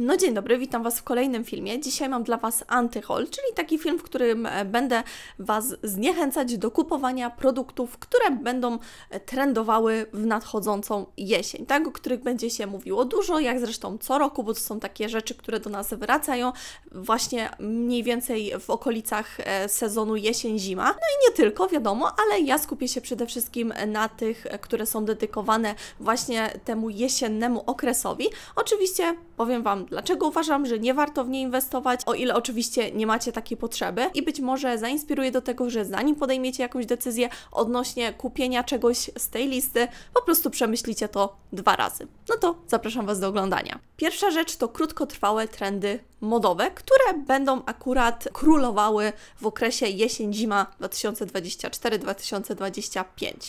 No dzień dobry, witam Was w kolejnym filmie. Dzisiaj mam dla Was antyhol, czyli taki film, w którym e, będę Was zniechęcać do kupowania produktów, które będą e, trendowały w nadchodzącą jesień, tak? o których będzie się mówiło dużo, jak zresztą co roku, bo to są takie rzeczy, które do nas wracają właśnie mniej więcej w okolicach e, sezonu jesień-zima. No i nie tylko, wiadomo, ale ja skupię się przede wszystkim na tych, które są dedykowane właśnie temu jesiennemu okresowi. Oczywiście powiem Wam Dlaczego uważam, że nie warto w nie inwestować, o ile oczywiście nie macie takiej potrzeby i być może zainspiruje do tego, że zanim podejmiecie jakąś decyzję odnośnie kupienia czegoś z tej listy, po prostu przemyślicie to dwa razy. No to zapraszam Was do oglądania. Pierwsza rzecz to krótkotrwałe trendy modowe, które będą akurat królowały w okresie jesień-zima 2024-2025.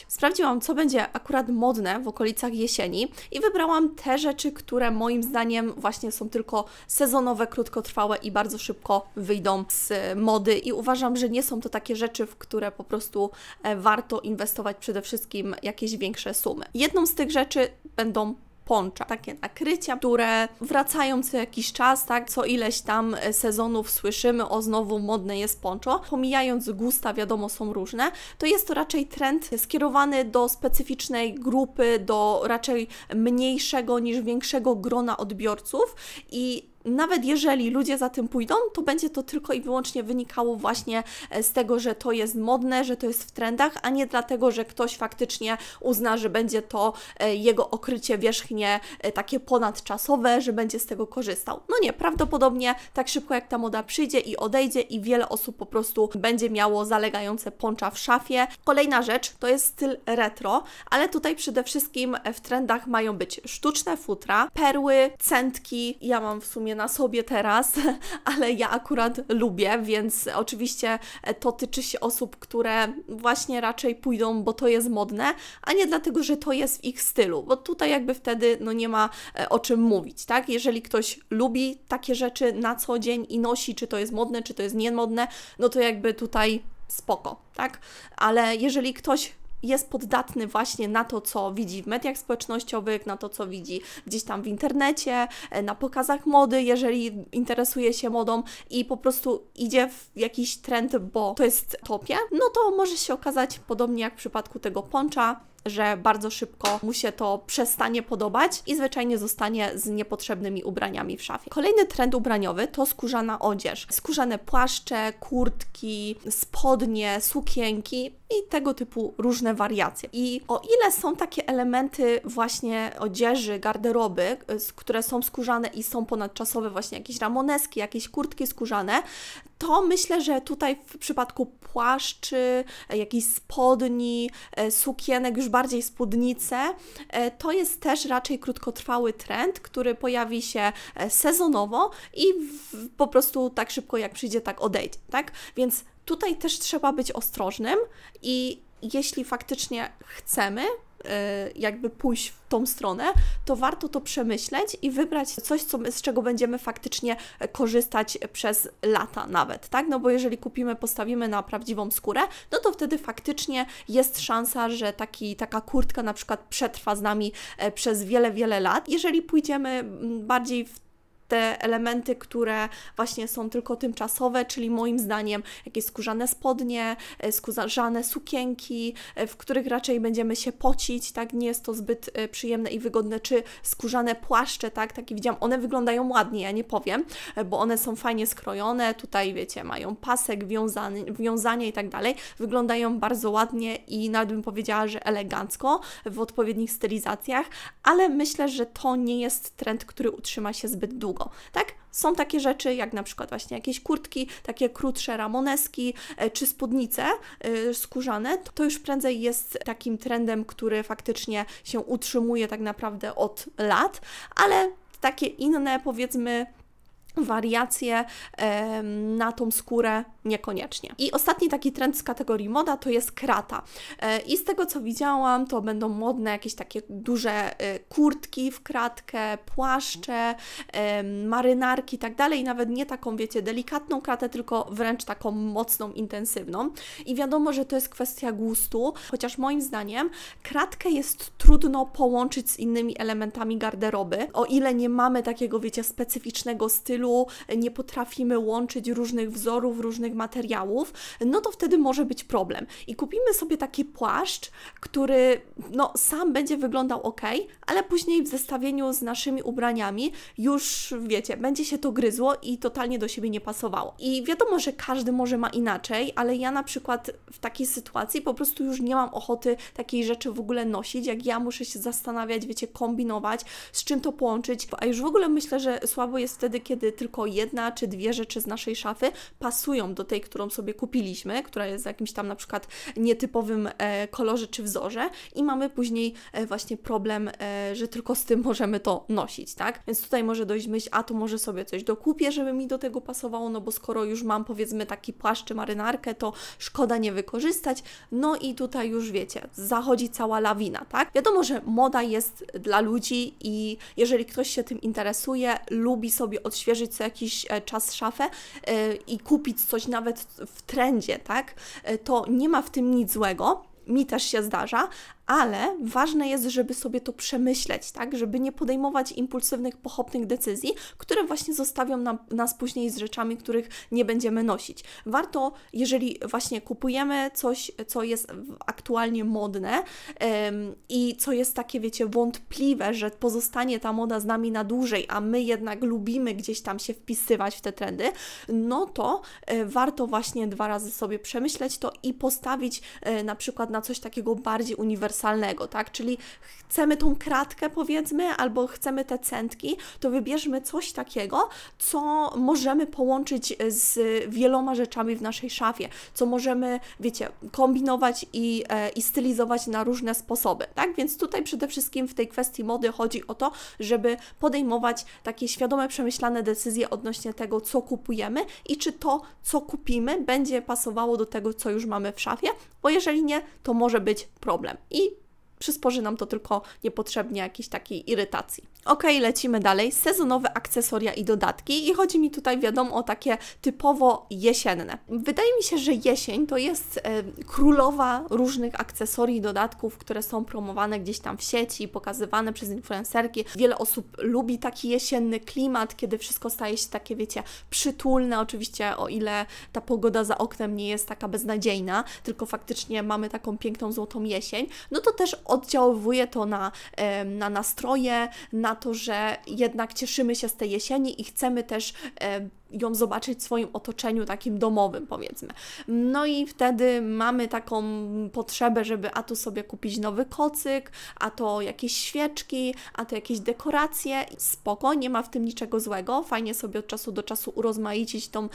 Sprawdziłam, co będzie akurat modne w okolicach jesieni i wybrałam te rzeczy, które moim zdaniem właśnie są tylko sezonowe, krótkotrwałe i bardzo szybko wyjdą z mody i uważam, że nie są to takie rzeczy, w które po prostu e, warto inwestować przede wszystkim jakieś większe sumy. Jedną z tych rzeczy będą poncza, takie nakrycia, które wracają co jakiś czas, tak, co ileś tam e, sezonów słyszymy o znowu modne jest poncho. Pomijając gusta, wiadomo, są różne, to jest to raczej trend skierowany do specyficznej grupy, do raczej mniejszego niż większego grona odbiorców i nawet jeżeli ludzie za tym pójdą, to będzie to tylko i wyłącznie wynikało właśnie e, z tego, że to jest modne, że to jest w trendach, a nie dlatego, że ktoś faktycznie uzna, że będzie to e, jego okrycie wierzchnie e, takie ponadczasowe, że będzie z tego korzystał. No nie, prawdopodobnie tak szybko jak ta moda przyjdzie i odejdzie i wiele osób po prostu będzie miało zalegające poncza w szafie. Kolejna rzecz to jest styl retro, ale tutaj przede wszystkim w trendach mają być sztuczne futra, perły, centki. Ja mam w sumie na sobie teraz, ale ja akurat lubię, więc oczywiście e, to tyczy się osób, które właśnie raczej pójdą, bo to jest modne, a nie dlatego, że to jest w ich stylu, bo tutaj jakby wtedy no nie ma e, o czym mówić, tak? Jeżeli ktoś lubi takie rzeczy na co dzień i nosi, czy to jest modne, czy to jest niemodne, no to jakby tutaj spoko, tak? Ale jeżeli ktoś jest poddatny właśnie na to, co widzi w mediach społecznościowych, na to, co widzi gdzieś tam w internecie, e, na pokazach mody, jeżeli interesuje się modą i po prostu idzie w jakiś trend, bo to jest topie, no to może się okazać podobnie jak w przypadku tego poncza, że bardzo szybko mu się to przestanie podobać i zwyczajnie zostanie z niepotrzebnymi ubraniami w szafie. Kolejny trend ubraniowy to skórzana odzież. Skórzane płaszcze, kurtki, spodnie, sukienki i tego typu różne wariacje. I o ile są takie elementy właśnie odzieży, garderoby, y, które są skórzane i są ponadczasowe, właśnie jakieś ramoneski, jakieś kurtki skórzane, to myślę, że tutaj w przypadku płaszczy, e, jakichś spodni, e, sukienek, już bardziej spódnice, e, to jest też raczej krótkotrwały trend, który pojawi się sezonowo i po prostu tak szybko jak przyjdzie, tak odejdzie, tak? Więc tutaj też trzeba być ostrożnym i jeśli faktycznie chcemy, E, jakby pójść w tą stronę, to warto to przemyśleć i wybrać coś, co, z czego będziemy faktycznie korzystać przez lata nawet, tak? No bo jeżeli kupimy, postawimy na prawdziwą skórę, no to wtedy faktycznie jest szansa, że taki, taka kurtka na przykład przetrwa z nami e, przez wiele, wiele lat. Jeżeli pójdziemy mm, bardziej w te elementy, które właśnie są tylko tymczasowe, czyli moim zdaniem jakieś skórzane spodnie, e, skórzane sukienki, e, w których raczej będziemy się pocić, tak, nie jest to zbyt e, przyjemne i wygodne, czy skórzane płaszcze, tak, takie widziałam, one wyglądają ładnie, ja nie powiem, bo one są fajnie skrojone, tutaj wiecie, mają pasek, wiązany, wiązanie i tak dalej, wyglądają bardzo ładnie i nawet bym powiedziała, że elegancko w odpowiednich stylizacjach, ale myślę, że to nie jest trend, który utrzyma się zbyt długo długo, tak? Są takie rzeczy jak na przykład właśnie jakieś kurtki, takie krótsze ramoneski e, czy spódnice e, skórzane, to już prędzej jest takim trendem, który faktycznie się utrzymuje tak naprawdę od lat, ale takie inne powiedzmy Wariacje na tą skórę niekoniecznie. I ostatni taki trend z kategorii moda to jest krata. E, I z tego co widziałam, to będą modne jakieś takie duże e, kurtki w kratkę, płaszcze, marynarki i tak dalej. Nawet nie taką, wiecie, delikatną kratę, tylko wręcz taką mocną, intensywną. I wiadomo, że to jest kwestia gustu, chociaż moim zdaniem kratkę jest trudno połączyć z innymi elementami garderoby, o ile nie mamy takiego, wiecie, specyficznego stylu stylu, nie potrafimy łączyć różnych wzorów, różnych materiałów, no to wtedy może być problem. I kupimy sobie taki płaszcz, który no, sam będzie wyglądał ok, ale później w zestawieniu z naszymi ubraniami już wiecie, będzie się to gryzło i totalnie do siebie nie pasowało. I wiadomo, że każdy może ma inaczej, ale ja na przykład w takiej sytuacji po prostu już nie mam ochoty takiej rzeczy w ogóle nosić, jak ja muszę się zastanawiać, wiecie, kombinować, z czym to połączyć, a już w ogóle myślę, że słabo jest wtedy, kiedy tylko jedna czy dwie rzeczy z naszej szafy pasują do tej, którą sobie kupiliśmy, która jest w jakimś tam na przykład nietypowym e, kolorze czy wzorze i mamy później e, właśnie problem, e, że tylko z tym możemy to nosić, tak? Więc tutaj może dojść myśl, a to może sobie coś dokupię, żeby mi do tego pasowało, no bo skoro już mam powiedzmy taki płaszcz czy marynarkę, to szkoda nie wykorzystać. No i tutaj już wiecie, zachodzi cała lawina, tak? Wiadomo, że moda jest dla ludzi i jeżeli ktoś się tym interesuje, lubi sobie odświeżyć przejrzeć co jakiś e, czas szafę e, i kupić coś nawet w trendzie, tak? E, to nie ma w tym nic złego mi też się zdarza, ale ważne jest, żeby sobie to przemyśleć, tak? Żeby nie podejmować impulsywnych, pochopnych decyzji, które właśnie zostawią nam, nas później z rzeczami, których nie będziemy nosić. Warto, jeżeli właśnie kupujemy coś, co jest aktualnie modne ym, i co jest takie, wiecie, wątpliwe, że pozostanie ta moda z nami na dłużej, a my jednak lubimy gdzieś tam się wpisywać w te trendy, no to y, warto właśnie dwa razy sobie przemyśleć to i postawić y, na przykład na coś takiego bardziej uniwersalnego uniwersalnego, tak? Czyli chcemy tą kratkę, powiedzmy, albo chcemy te centki, to wybierzmy coś takiego, co możemy połączyć z wieloma rzeczami w naszej szafie, co możemy, wiecie, kombinować i, e, i stylizować na różne sposoby, tak? Więc tutaj przede wszystkim w tej kwestii mody chodzi o to, żeby podejmować takie świadome, przemyślane decyzje odnośnie tego, co kupujemy i czy to, co kupimy, będzie pasowało do tego, co już mamy w szafie, bo jeżeli nie, to może być problem. I przysporzy nam to tylko niepotrzebnie jakiejś takiej irytacji. Ok, lecimy dalej. Sezonowe akcesoria i dodatki i chodzi mi tutaj wiadomo o takie typowo jesienne. Wydaje mi się, że jesień to jest e, królowa różnych akcesorii i dodatków, które są promowane gdzieś tam w sieci, pokazywane przez influencerki. Wiele osób lubi taki jesienny klimat, kiedy wszystko staje się takie, wiecie, przytulne, oczywiście o ile ta pogoda za oknem nie jest taka beznadziejna, tylko faktycznie mamy taką piękną, złotą jesień, no to też oddziaływuje to na, na nastroje, na to, że jednak cieszymy się z tej jesieni i chcemy też ją zobaczyć w swoim otoczeniu takim domowym, powiedzmy. No i wtedy mamy taką potrzebę, żeby a tu sobie kupić nowy kocyk, a to jakieś świeczki, a to jakieś dekoracje. Spoko, nie ma w tym niczego złego. Fajnie sobie od czasu do czasu urozmaicić tą,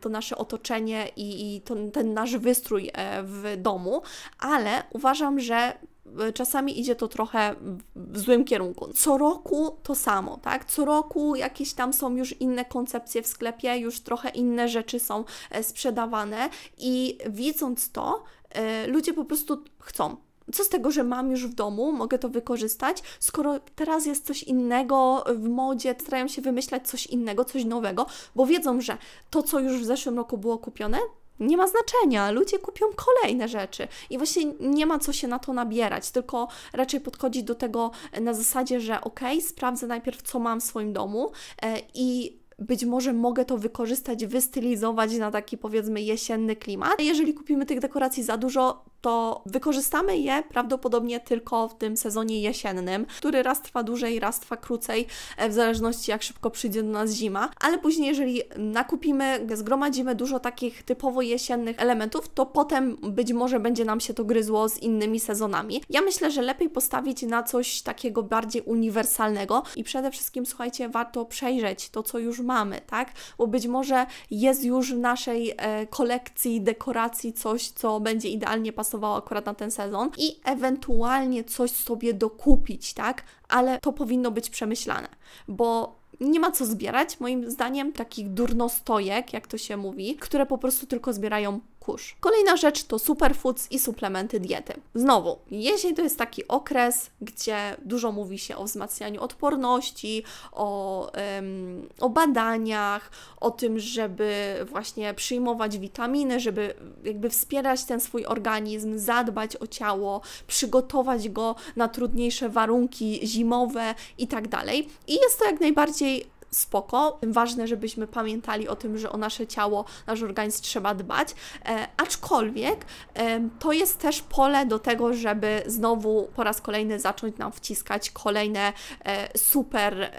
to nasze otoczenie i, i to, ten nasz wystrój e, w domu, ale uważam, że E, czasami idzie to trochę w złym kierunku. Co roku to samo, tak? Co roku jakieś tam są już inne koncepcje w sklepie, już trochę inne rzeczy są e, sprzedawane i widząc to, e, ludzie po prostu chcą co z tego, że mam już w domu, mogę to wykorzystać, skoro teraz jest coś innego w modzie, starają się wymyślać coś innego, coś nowego, bo wiedzą, że to, co już w zeszłym roku było kupione, nie ma znaczenia, ludzie kupią kolejne rzeczy i właśnie nie ma co się na to nabierać, tylko raczej podchodzić do tego na zasadzie, że ok, sprawdzę najpierw, co mam w swoim domu e, i być może mogę to wykorzystać, wystylizować na taki powiedzmy jesienny klimat. Jeżeli kupimy tych dekoracji za dużo, to wykorzystamy je prawdopodobnie tylko w tym sezonie jesiennym, który raz trwa dłużej, raz trwa krócej, e, w zależności jak szybko przyjdzie do nas zima, ale później jeżeli nakupimy, zgromadzimy dużo takich typowo jesiennych elementów, to potem być może będzie nam się to gryzło z innymi sezonami. Ja myślę, że lepiej postawić na coś takiego bardziej uniwersalnego i przede wszystkim, słuchajcie, warto przejrzeć to, co już mamy, tak? Bo być może jest już w naszej e, kolekcji dekoracji coś, co będzie idealnie pasować pasowało akurat na ten sezon i ewentualnie coś sobie dokupić, tak? Ale to powinno być przemyślane, bo nie ma co zbierać, moim zdaniem, takich durnostojek, jak to się mówi, które po prostu tylko zbierają kurz. Kolejna rzecz to superfoods i suplementy diety. Znowu, jesień to jest taki okres, gdzie dużo mówi się o wzmacnianiu odporności, o, ym, o badaniach, o tym, żeby właśnie przyjmować witaminy, żeby jakby wspierać ten swój organizm, zadbać o ciało, przygotować go na trudniejsze warunki zimowe i tak dalej. I jest to jak najbardziej spoko. Ważne, żebyśmy pamiętali o tym, że o nasze ciało, nasz organizm trzeba dbać. E, aczkolwiek e, to jest też pole do tego, żeby znowu po raz kolejny zacząć nam wciskać kolejne e, super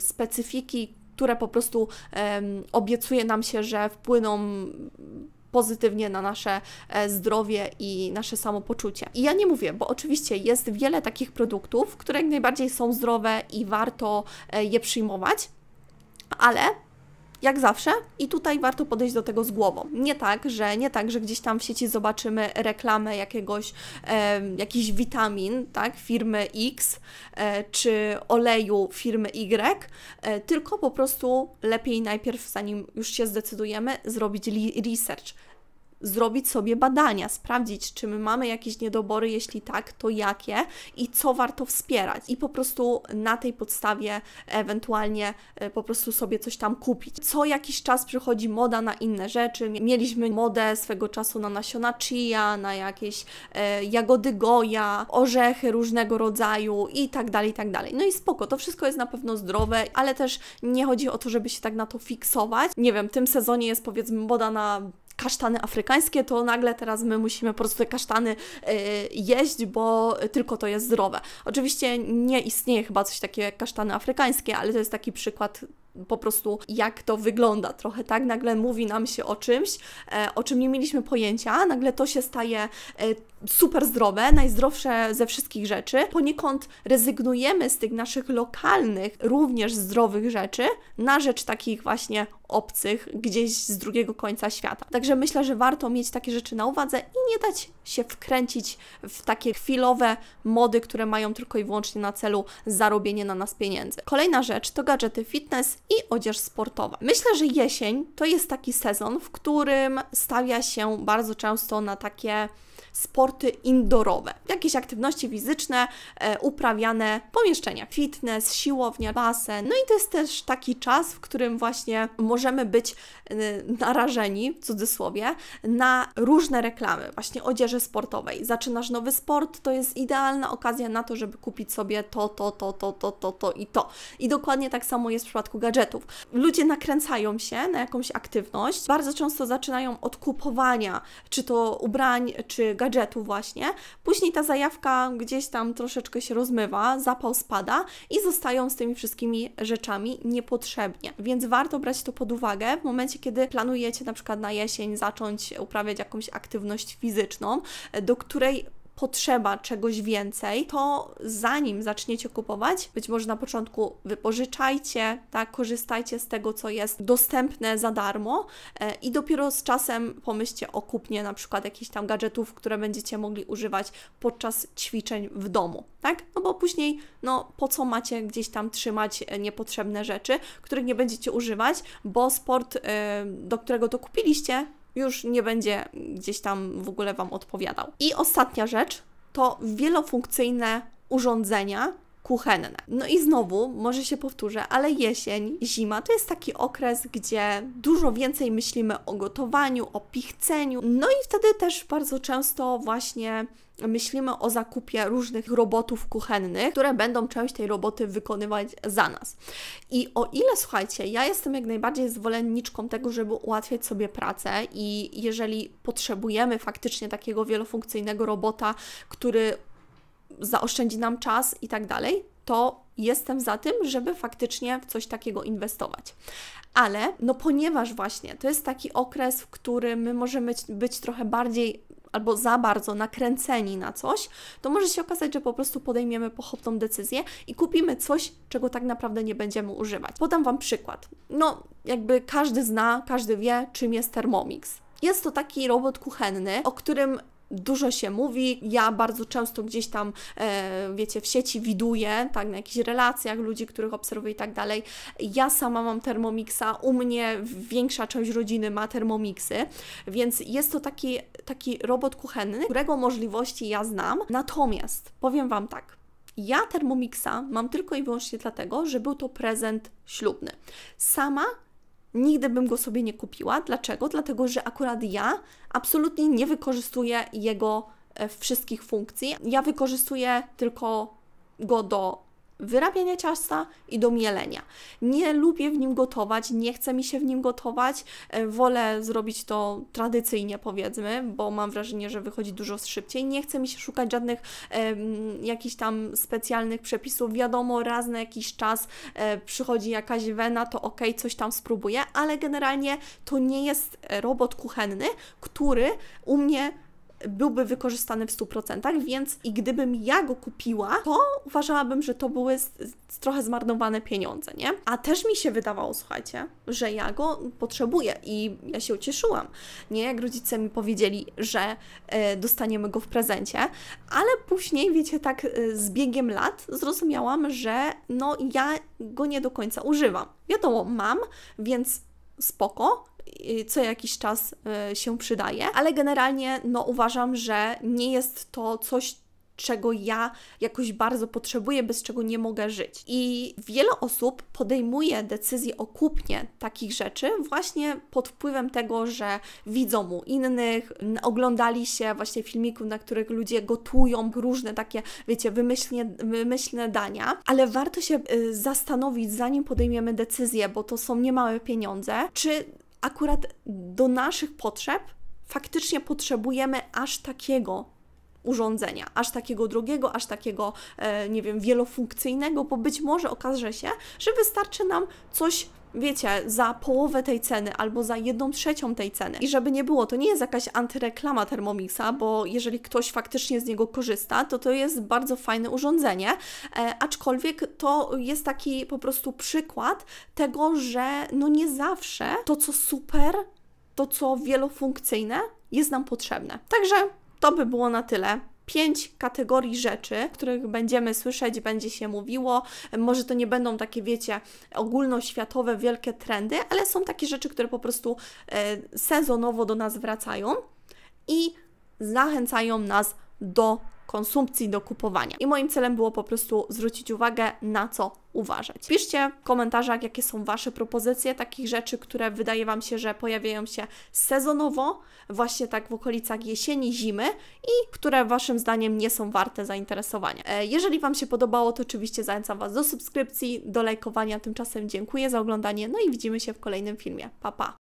specyfiki, które po prostu obiecuje nam się, że wpłyną pozytywnie na nasze e, zdrowie i nasze samopoczucie. I ja nie mówię, bo oczywiście jest wiele takich produktów, które jak najbardziej są zdrowe i warto e, je przyjmować, ale jak zawsze, i tutaj warto podejść do tego z głową. Nie tak, że nie tak, że gdzieś tam w sieci zobaczymy reklamę jakiegoś, e, witamin, tak, firmy X, e, czy oleju firmy Y, e, tylko po prostu lepiej najpierw, zanim już się zdecydujemy, zrobić research, zrobić sobie badania, sprawdzić, czy my mamy jakieś niedobory, jeśli tak, to jakie i co warto wspierać. I po prostu na tej podstawie ewentualnie e, po prostu sobie coś tam kupić. Co jakiś czas przychodzi moda na inne rzeczy. Mieliśmy modę swego czasu na nasiona chia, na jakieś e, jagody goja, orzechy różnego rodzaju i tak dalej, i tak dalej. No i spoko, to wszystko jest na pewno zdrowe, ale też nie chodzi o to, żeby się tak na to fiksować. Nie wiem, w tym sezonie jest powiedzmy moda na kasztany afrykańskie, to nagle teraz my musimy po prostu te kasztany y, jeść, bo tylko to jest zdrowe. Oczywiście nie istnieje chyba coś takiego jak kasztany afrykańskie, ale to jest taki przykład po prostu jak to wygląda. Trochę tak nagle mówi nam się o czymś, e, o czym nie mieliśmy pojęcia, nagle to się staje e, super zdrowe, najzdrowsze ze wszystkich rzeczy. Poniekąd rezygnujemy z tych naszych lokalnych, również zdrowych rzeczy na rzecz takich właśnie obcych gdzieś z drugiego końca świata. Także myślę, że warto mieć takie rzeczy na uwadze i nie dać się wkręcić w takie chwilowe mody, które mają tylko i wyłącznie na celu zarobienie na nas pieniędzy. Kolejna rzecz to gadżety fitness i odzież sportowa. Myślę, że jesień to jest taki sezon, w którym stawia się bardzo często na takie sporty indoorowe, jakieś aktywności fizyczne e, uprawiane pomieszczenia, fitness, siłownia, basen. No i to jest też taki czas, w którym właśnie możemy być e, narażeni, w cudzysłowie, na różne reklamy, właśnie odzieży sportowej. Zaczynasz nowy sport, to jest idealna okazja na to, żeby kupić sobie to, to, to, to, to, to, to i to. I dokładnie tak samo jest w przypadku gadżetów. Ludzie nakręcają się na jakąś aktywność, bardzo często zaczynają od kupowania, czy to ubrań, czy gadżetów, gadżetu właśnie. Później ta zajawka gdzieś tam troszeczkę się rozmywa, zapał spada i zostają z tymi wszystkimi rzeczami niepotrzebnie. Więc warto brać to pod uwagę w momencie, kiedy planujecie na przykład na jesień zacząć uprawiać jakąś aktywność fizyczną, do której potrzeba czegoś więcej, to zanim zaczniecie kupować, być może na początku wypożyczajcie, tak, korzystajcie z tego, co jest dostępne za darmo e, i dopiero z czasem pomyślcie o kupnie na przykład jakichś tam gadżetów, które będziecie mogli używać podczas ćwiczeń w domu, tak? No bo później, no po co macie gdzieś tam trzymać e, niepotrzebne rzeczy, których nie będziecie używać, bo sport, e, do którego to kupiliście, już nie będzie gdzieś tam w ogóle Wam odpowiadał. I ostatnia rzecz to wielofunkcyjne urządzenia, kuchenne. No i znowu, może się powtórzę, ale jesień, zima to jest taki okres, gdzie dużo więcej myślimy o gotowaniu, o pichceniu. No i wtedy też bardzo często właśnie myślimy o zakupie różnych robotów kuchennych, które będą część tej roboty wykonywać za nas. I o ile, słuchajcie, ja jestem jak najbardziej zwolenniczką tego, żeby ułatwiać sobie pracę i jeżeli potrzebujemy faktycznie takiego wielofunkcyjnego robota, który zaoszczędzi nam czas i tak dalej, to jestem za tym, żeby faktycznie w coś takiego inwestować. Ale, no ponieważ właśnie to jest taki okres, w którym my możemy być trochę bardziej albo za bardzo nakręceni na coś, to może się okazać, że po prostu podejmiemy pochopną decyzję i kupimy coś, czego tak naprawdę nie będziemy używać. Podam Wam przykład. No, jakby każdy zna, każdy wie, czym jest Thermomix. Jest to taki robot kuchenny, o którym dużo się mówi. Ja bardzo często gdzieś tam, e, wiecie, w sieci widuję, tak, na jakichś relacjach ludzi, których obserwuję i tak dalej. Ja sama mam Thermomixa, u mnie większa część rodziny ma Thermomixy, więc jest to taki, taki robot kuchenny, którego możliwości ja znam. Natomiast powiem Wam tak, ja Thermomixa mam tylko i wyłącznie dlatego, że był to prezent ślubny. Sama nigdy bym go sobie nie kupiła. Dlaczego? Dlatego, że akurat ja absolutnie nie wykorzystuję jego e, wszystkich funkcji. Ja wykorzystuję tylko go do wyrabiania ciasta i do mielenia. Nie lubię w nim gotować, nie chce mi się w nim gotować, e, wolę zrobić to tradycyjnie powiedzmy, bo mam wrażenie, że wychodzi dużo szybciej. Nie chce mi się szukać żadnych um, jakichś tam specjalnych przepisów. Wiadomo, raz na jakiś czas um, przychodzi jakaś wena, to ok, coś tam spróbuję, ale generalnie to nie jest e, robot kuchenny, który u mnie byłby wykorzystany w 100%, więc i gdybym ja go kupiła, to uważałabym, że to były trochę zmarnowane pieniądze, nie? A też mi się wydawało, słuchajcie, że ja go potrzebuję i ja się cieszyłam, nie? Jak rodzice mi powiedzieli, że e, dostaniemy go w prezencie, ale później, wiecie, tak e, z biegiem lat zrozumiałam, że no ja go nie do końca używam. Wiadomo, mam, więc spoko, Y, co jakiś czas y, się przydaje, ale generalnie no, uważam, że nie jest to coś, czego ja jakoś bardzo potrzebuję, bez czego nie mogę żyć. I wiele osób podejmuje decyzje o kupnie takich rzeczy właśnie pod wpływem tego, że widzą u innych, oglądali się właśnie filmików, na których ludzie gotują różne takie, wiecie, wymyślne wymyślne dania, ale warto się y, zastanowić, zanim podejmiemy decyzję, bo to są niemałe pieniądze, czy akurat do naszych potrzeb faktycznie potrzebujemy aż takiego urządzenia, aż takiego drugiego, aż takiego, e, nie wiem, wielofunkcyjnego, bo być może okaże się, że wystarczy nam coś wiecie, za połowę tej ceny albo za jedną trzecią tej ceny. I żeby nie było, to nie jest jakaś antyreklama Thermomixa, bo jeżeli ktoś faktycznie z niego korzysta, to to jest bardzo fajne urządzenie, e, aczkolwiek to jest taki po prostu przykład tego, że no nie zawsze to, co super, to, co wielofunkcyjne, jest nam potrzebne. Także to by było na tyle pięć kategorii rzeczy, o których będziemy słyszeć, będzie się mówiło. Może to nie będą takie, wiecie, ogólnoświatowe, wielkie trendy, ale są takie rzeczy, które po prostu e, sezonowo do nas wracają i zachęcają nas do konsumpcji do kupowania. I moim celem było po prostu zwrócić uwagę na co uważać. Piszcie w komentarzach, jakie są Wasze propozycje takich rzeczy, które wydaje Wam się, że pojawiają się sezonowo, właśnie tak w okolicach jesieni, zimy i które Waszym zdaniem nie są warte zainteresowania. E, jeżeli Wam się podobało, to oczywiście zachęcam Was do subskrypcji, do lajkowania. Tymczasem dziękuję za oglądanie, no i widzimy się w kolejnym filmie. Pa, pa!